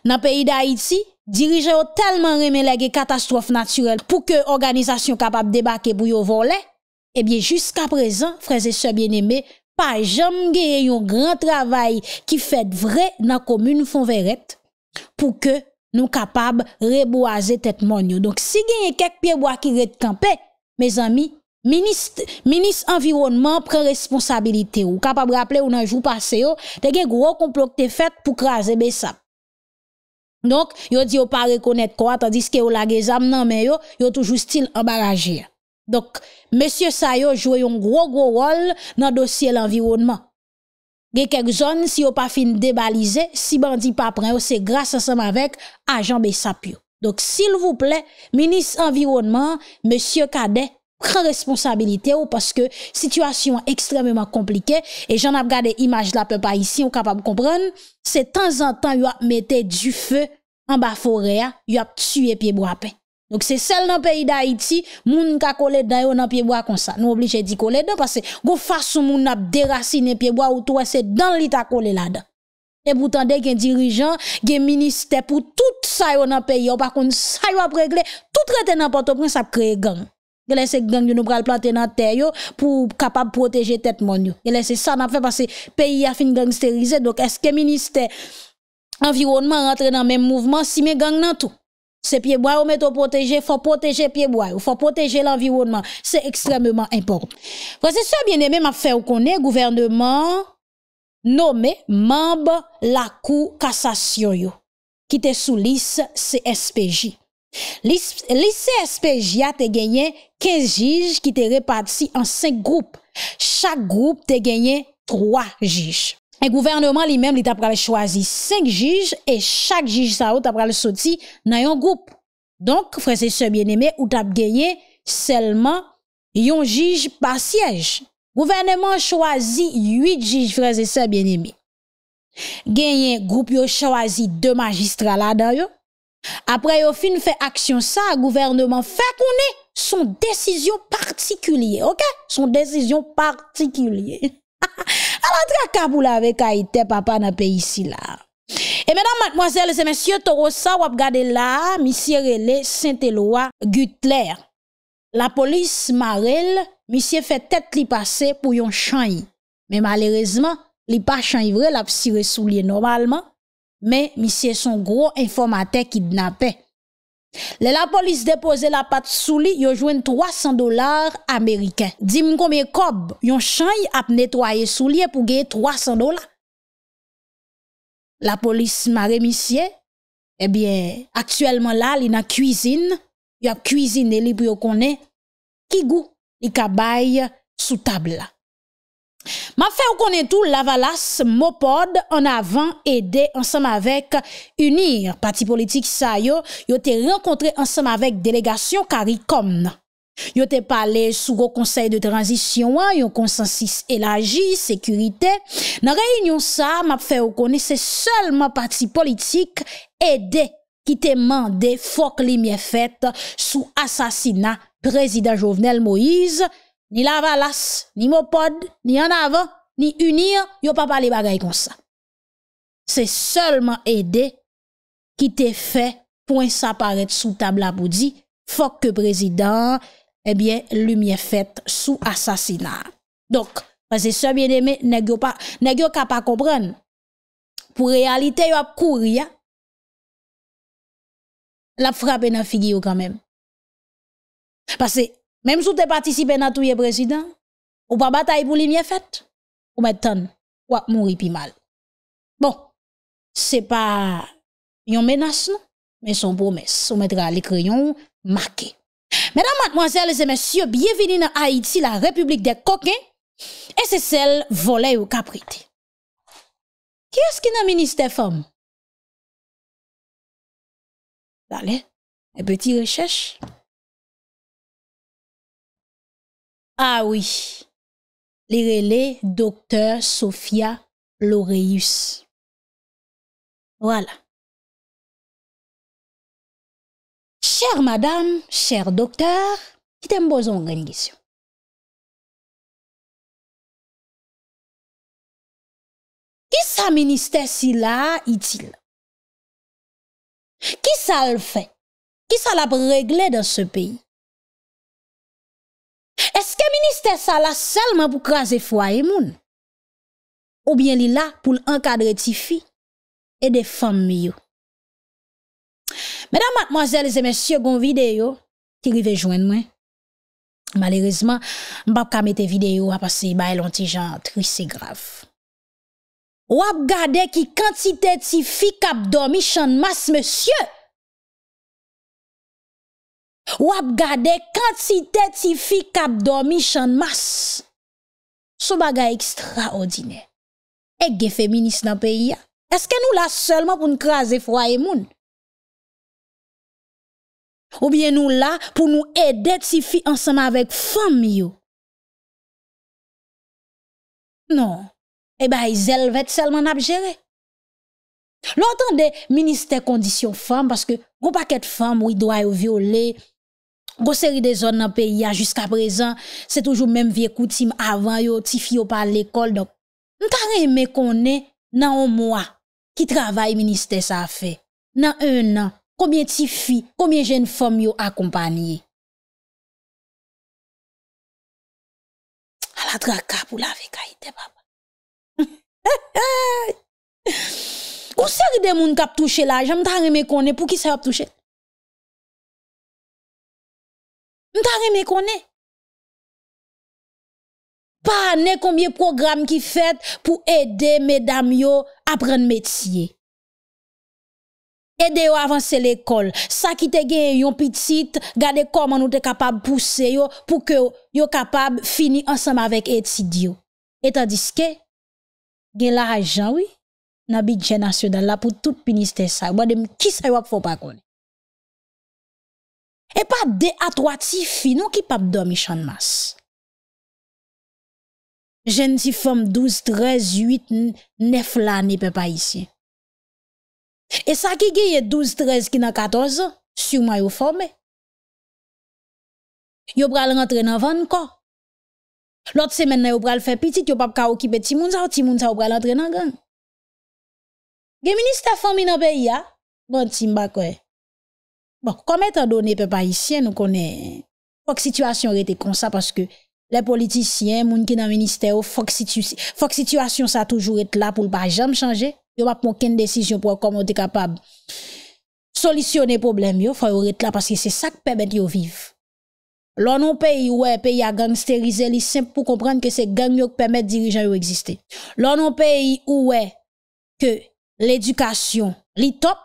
nan peyi da iti, dirije yo telman reme lege katastrofe naturel pou ke organizasyon kapab debake bou yo vole, e eh bie jusqu'a prezen, freze se bieneme, pa jom geye yon gran travay ki fet vre nan komune fonveret pou ke nou kapab reboaze tetmonyo. Donk si genye kek piebwa ki ret kampe, me zami, minis environman pre responsabilite ou, kapab rapple ou nan jou pase yo, te genye gwo komplok te fet pou kraze besap. Donc, yo ne yo pas reconnaître quoi, tandis que yo la zam nan mais yo, yo toujours style embaragé. Donc, monsieur Sayo joue un gros gros rôle dans dossier l'environnement. Si quelques zones si yo pas fin débaliser, si bandi pas prend c'est grâce ensemble avec agent Bessapio. Donc, s'il vous plaît, ministre environnement, monsieur Cadet, prend responsabilité ou parce que situation extrêmement compliquée et j'en ai regardé image la peuple ici on capable comprendre c'est de temps en temps yo mettez du feu en bas forêt yo tué pied bois donc c'est celle dans pays d'Haïti moun ka coller dans dans pied bois comme ça nous obligé d'y coller dedans parce que go façon moun n'a déraciner pied bois ou toi c'est dans li ta coller là-dedans et pourtant, des dirigeants, des ministères pour tout ça dans le pays, par contre, ça yon a réglé, tout traité n'importe quoi, ça crée gang il se gang nous pral planter la terre pour capable protéger tête mon yo. Et ça n'a fait parce que pays a fin gangsterisé donc est-ce que ministère environnement rentre dans même mouvement si mes gang nan tout c'est pieds bois, on met au protéger, faut protéger pieds bois, faut protéger l'environnement. C'est extrêmement important. voici c'est ça bien aimé, m'a fait est gouvernement nommé membre la Cour cassation qui était sous liste CSPJ. Li CSPJA te genyen 15 jij ki te repati an 5 group Chak group te genyen 3 jij En gouvernement li men li tap prale chwazi 5 jij E chak jij sa ou tap prale soti nan yon group Donk freze se bieneme ou tap genyen selman yon jij pa siyej Gouvernement chwazi 8 jij freze se bieneme Genyen group yo chwazi 2 magistrala dayo Apre yo fin fè aksyon sa, gouvernement fè konè son desisyon partikulye, ok? Son desisyon partikulye. A la tra kabou la ve ka itè, papa na pe isi la. E menan, madmoazèl, se mensyè Torosa wap gade la, misye rele Saint-Éloi Gütler. La polis marelle, misye fè tèt li pase pou yon chanye. Men malérezman, li pa chanye vre, la fsi resou liye normalman. Men, misye son gro informate kidnapè. Le la polis depose la pat sou li, yo jwen 300 dolar Ameriken. Dim kon miye kob, yon chany ap netwaye sou li pou gen 300 dolar. La polis mare misye, ebyen, aktuelman la li na kuisine, yo kuisine li pou yo konen, ki gou ni kabay sou tabla. Mapfe ou konen tou Lavalas Mopod an avan ede ansam avek Unir, pati politik sa yo, yo te renkontre ansam avek delegasyon Karikom. Yo te pale sou go konsey de tranzisyon, yo konsensis elagi, sekurite. Nan reynyon sa, mapfe ou konen se selman pati politik ede ki te mande fok li mye fet sou asasina prezident Jovenel Moïse, ni lavalas, ni mopod, ni en avant, ni unir, yo pas parler bagay comme ça. C'est seulement aider qui t'est fait point ça paraître sous table à boudi, faut que président eh bien lumière faite sous assassinat. Donc, c'est ça bien aimé, nèg yo pas nèg pas comprendre. Pour réalité yo a courir la frappe dans figure quand même. Parce que même si vous participé à tout le président, ou pas bataille pour les fait, ou maintenant, ou mourir plus mal. Bon, c'est pas une menace, mais son promesse. On mettra les crayons marqués. Mesdames, mademoiselles et messieurs, bienvenue dans Haïti, la République des coquins, et c'est celle volée ou capriti. Qui est-ce qui est dans le ministère femme? Allez, une petite recherche. Ah oui, les relais docteur Sophia Laureus. Voilà. Chère madame, cher docteur, qui t'aime besoin une question. Qui sa ministère si là est-il? Qui ça le fait? Qui ça l'a réglé dans ce pays? Eske minister sa la selman pou kras e fwa e moun? Ou bien li la pou l'ankadre ti fi e de fam miyo? Medan matmazel ze men syo gon videyo ki rive jwen mwen. Malerezman mbap ka mete videyo apasi baye lonti jan trisi grav. Wap gade ki kantite ti fi kap domi chan mas monsye? Ou ap gade quantité ti qui dormi en masse. Ce bagay extraordinaire. Et féministes féministe le pays Est-ce que nous là seulement pour nous craser froid et moun? Ou bien nous là pour nous aider ensemble avec les yo? Non. Eh ben, ils élevent seulement abgéré. gérer. L'autre des ministères conditions femmes, parce que, gros paquet de femmes, oui, doit violer, Gose ri de zon nan pe ya, jiska prezan, se toujou menm vekoutim, avan yo, ti fi yo pa l'ekol, dok, mta reme konen, nan o mwa, ki travay ministè sa fe, nan un nan, komyen ti fi, komyen jen fom yo akompanyi. A la tra kap ou la vekay, te bab. Gose ri de moun kap touche la, jan mta reme konen, pou ki se ap touche. Mta reme konen. Pa ane koumye program ki fet pou ede medam yo apren metye. Ede yo avanse l'ekol. Sa kite gen yon pitit, gade koman nou te kapab pousse yo pou ke yo kapab fini ansam avek etid yo. Etan diske, gen la ajan wii, nabi djen asyo dal la pou tout piniste sa. Wade mkisa yo ap fwa pa konen. E pa de a 3 ti finou ki pap domi chan mas. Jen ti fom 12, 13, 8, 9 la ni pe pa isi. E sa ki geye 12, 13, 15, 14, souma yo fome. Yo pral rentre nan van ko. Lot semen nan yo pral fe pitit, yo pap ka ou kipe timoun sa, ou timoun sa yo pral rentre nan gang. Geni ni ste fomi nan be ya, bon timba kwe. Bon, comme étant donné, peuple haïtien, nous connaît, faut que situation été comme ça parce que les politiciens, gens qui dans le ministère, faut que situation ça toujours être là pour ne pas jamais changer. a pas aucune décision pour comment être capable solutionner problème Il faut être là parce que c'est ça qui permet de vivre. L'on non pays ouais pays à gangstérisé, c'est simple pour comprendre que c'est gangs qui permet dirigeants d'exister. exister. L'on non pays ouais que l'éducation, est top,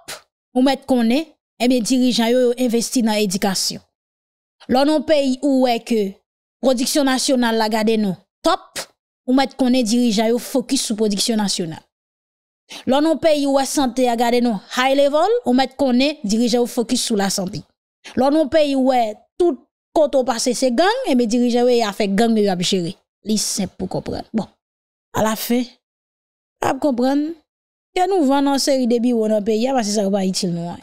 ou mettre qu'on est et eh bien, dirigeants yo, investi dans l'éducation. L'on un pays où la que production nationale la gade nous top, ou mettre qu'on est dirigeant yo focus sur production nationale. L'on un pays où la santé a gade high level, ou mettre qu'on est dirigeant yo focus sur la santé. L'on un pays où tout quand on passe gang, gangs, eh bien, dirigeant yo a fait gang yo a gérer. C'est simple pour comprendre. Bon, à la fin, à comprendre, que nous vendons une série de où dans a pays, parce que ça va pas utile hein.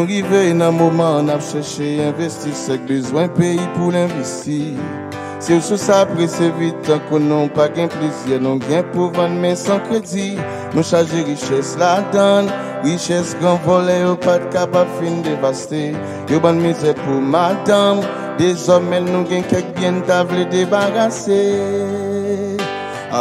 nou rive on à nap chèche investi Sèk bezwen pays pou l'investi Se vite, sou sa prese qu'on non pas gen plaisir, Non bien pour van men sans crédit. Nous de richesse la dan Riches gran au yo de kapap fin misère Yo ban dame, pou madame, mais nou gen kek bien table débarrasser.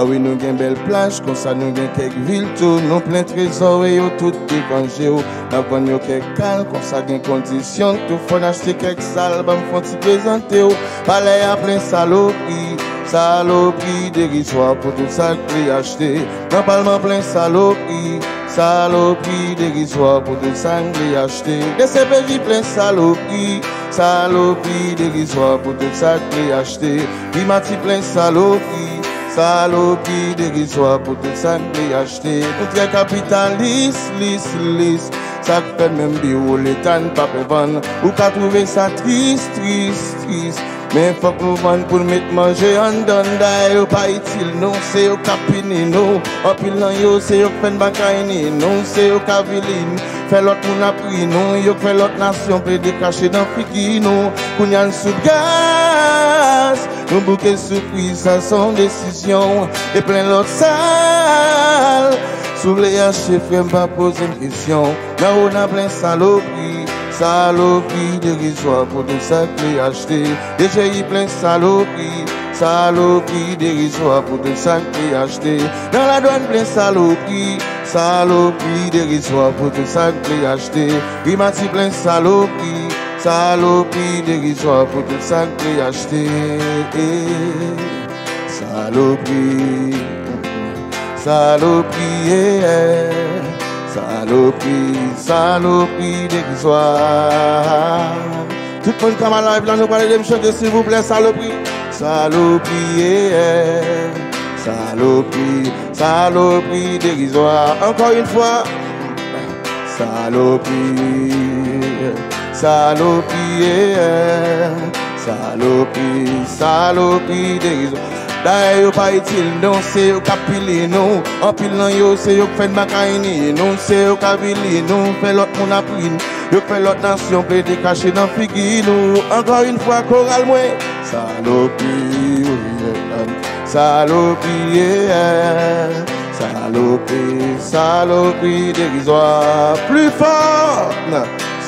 Ah oui, nous avons une belle plage, comme ça nous avons quelques villes, tout, nous plein trésor et tout dérangé. Oh. Nous avons quelques calmes, comme ça nous avons conditions, tout, faut acheter quelques Nous bah, faut nous présenter. Oh. Palais à plein saloperie, saloperie dérisoire pour tout ça que j'ai acheté. Nous parlons plein saloperie, saloperie dérisoire pour tout ça que j'ai acheté. Des CPJ plein saloperie, saloperie dérisoire pour tout ça que j'ai acheté. Puis ma plein saloperie. Salopi de rizwa pou te sanbe yachte Poutre kapitan lis, lis, lis Sak fe men biwole tan pa fe vane Ou ka prouve sa tris, tris, tris Men fok pou vane pou met manje yon don Daye ou pa itil nou, se yo kapine nou Opil nan yo, se yo fen bakayine nou Se yo kaviline, fe lot moun apri nou Yo fe lot nasyon pe de kache dan fikino Kounyan soubgan le Nous bouquet surprise à son décision Et plein l'autre salle Sous les ne pas poser une question Là on a plein saloperie Saloperie dérisoire pour tout ça que acheté Déjà y plein saloperie Saloperie dérisoire pour tout ça que acheté Dans la douane plein saloperie Saloperie dérisoire pour tout ça que acheté primati plein saloperie Saloperie dérisoire pour tout ça que Salopie, salopie, eh, eh. Saloperie, saloperie, saloperie, saloperie dérisoire. Tout le monde qui a live là, nous parlons de me chanter s'il vous plaît, saloperie. Saloperie, eh, saloperie, saloperie dérisoire. Encore une fois, saloperie. Salopi, yeah. salopi, salopi D'ailleurs, yo pas utile, non, c'est yo capilé, non. En pilant yo, c'est yo qui ma non, c'est yo non. Fait l'autre mon yo fait l'autre nation, caché dans Figuino. Encore une fois, chorale, moi. Salopi, yeah. salopi, yeah. salopi, salopi dérisoire. Plus fort,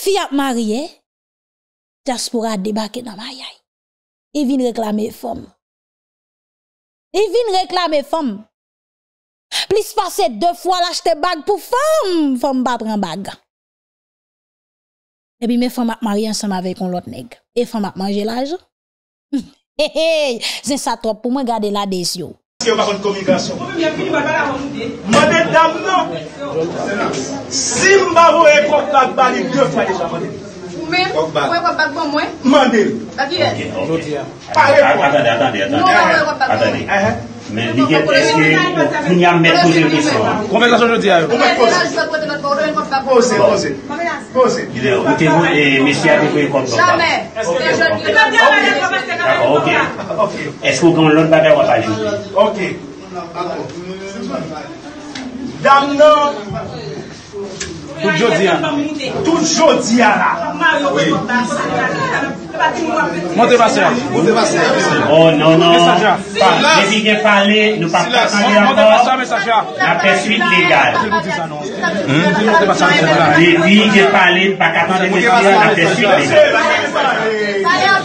Fi ap marye, jas pou ra debake nan ma yay. E vin reklame fom. E vin reklame fom. Plis fase de fwa la jte bag pou fom, fom batran bag. E bi me fom ap marye ansem avey kon lot neg. E fom ap manje laj. E he, zin sa trop pou mwen gade la desyo. Non. Si yo bakon konmigrasyon. Mwenen dam nou. Simbavo e kouk la gbani. Gyo faye jan mwenen. Mwen, mwen wapakman mwen? Mwen dil. Aki es? Atande, atande, atande. Non wapakman. Atande. Mwen liget eske, mwen nyam met kouzir diso. Koumè la son nye diya? Koumè posi? Koumè la son nye diya? Posi, posi. Mwen menas? Posi. Ote mwen, mwen siyade pou yon kontro? Jamè. Ok. Ah, ok. Ok. Ok. Ok. Dam nan? Ok. Tou jodi an. Oui. Mote basen. Oh no no. Ne bi gen pale, nou pa fakan yon. Mote basen meseja. Na peswit legal. Ne bi gen pale, nou pa fakan yon. Mote basen meseja. Mote basen meseja.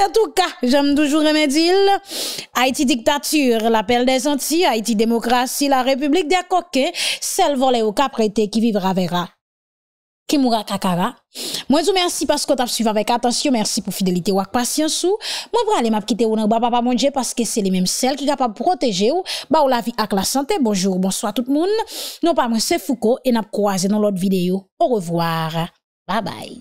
en tout cas, j'aime toujours aimer dire Haïti dictature, l'appel des Antilles, Haïti démocratie, la République des coquins, celle volée au caprété qui vivra verra. Kimura Kakara. Mwen zo mersi paskot ap suiv avèk. Atansyon mersi pou fidelite wak pasyansou. Mwen pralè e m ap kite ou nan bababa mounje paske se le mèm sel ki kapap proteje ou ba ou la vi ak la sante. Bonjour, bonsoi tout moun. Non pa mwen se fouko e nap kouaze nan lot videyo. Ou revoar. Ba bay.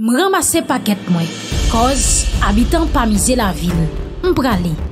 M ramase paket mwen. Koz, abitan pa mize la vil. M pralè. E.